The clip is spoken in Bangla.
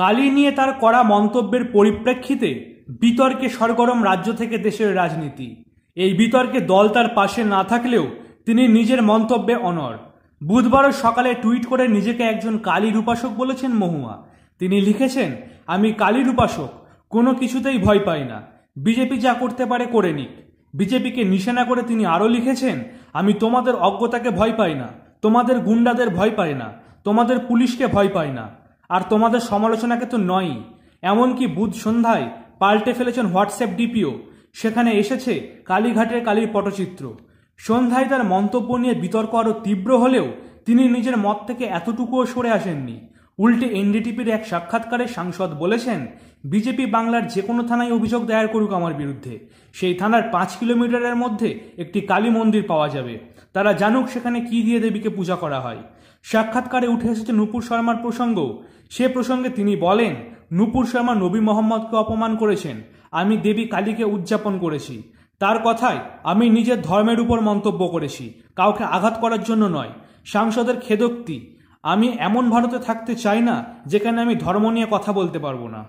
কালি নিয়ে তার করা মন্তব্যের পরিপ্রেক্ষিতে বিতর্কে সরগরম রাজ্য থেকে দেশের রাজনীতি এই বিতর্কে দল তার পাশে না থাকলেও তিনি নিজের মন্তব্যে অনর বুধবারও সকালে টুইট করে নিজেকে একজন কালীর উপাসক বলেছেন মহুয়া তিনি লিখেছেন আমি কালীর উপাসক কোনো কিছুতেই ভয় পাই না বিজেপি যা করতে পারে করে নিক বিজেপিকে নিশানা করে তিনি আরও লিখেছেন আমি তোমাদের অজ্ঞতাকে ভয় পাই না তোমাদের গুন্ডাদের ভয় পাই না তোমাদের পুলিশকে ভয় পাই না আর তোমাদের সমালোচনাকে তো নয় এমনকি বুধ সন্ধ্যায় পাল্টে ফেলেছেন হোয়াটসঅ্যাপ ডিপিও সেখানে এসেছে কালীঘাটের কালীর পটচিত্র সন্ধ্যায় তার মন্তব্য নিয়ে বিতর্ক আরও তীব্র হলেও তিনি নিজের মত থেকে এতটুকুও সরে আসেননি উল্টে এনডিটিপির এক সাক্ষাৎকারে সাংসদ বলেছেন বিজেপি বাংলার যে কোনো থানায় অভিযোগ দায়ের করুক আমার বিরুদ্ধে সেই থানার পাঁচ কিলোমিটারের মধ্যে একটি কালী মন্দির পাওয়া যাবে তারা জানুক সেখানে কি দিয়ে দেবীকে পূজা করা হয় সাক্ষাৎকারে উঠে এসেছে নুপুর শর্মার প্রসঙ্গ সে প্রসঙ্গে তিনি বলেন নুপুর শর্মা নবী মোহাম্মদকে অপমান করেছেন আমি দেবী কালীকে উদযাপন করেছি তার কথায় আমি নিজের ধর্মের উপর মন্তব্য করেছি কাউকে আঘাত করার জন্য নয় সাংসদের খেদোক্তি আমি এমন ভারতে থাকতে চাই না যেখানে আমি ধর্ম নিয়ে কথা বলতে পারবো না